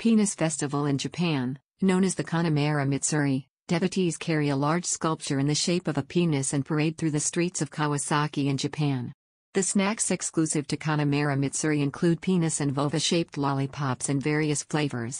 Penis Festival in Japan, known as the Connemara Mitsuri, devotees carry a large sculpture in the shape of a penis and parade through the streets of Kawasaki in Japan. The snacks exclusive to Connemara Mitsuri include penis and vulva-shaped lollipops in various flavors.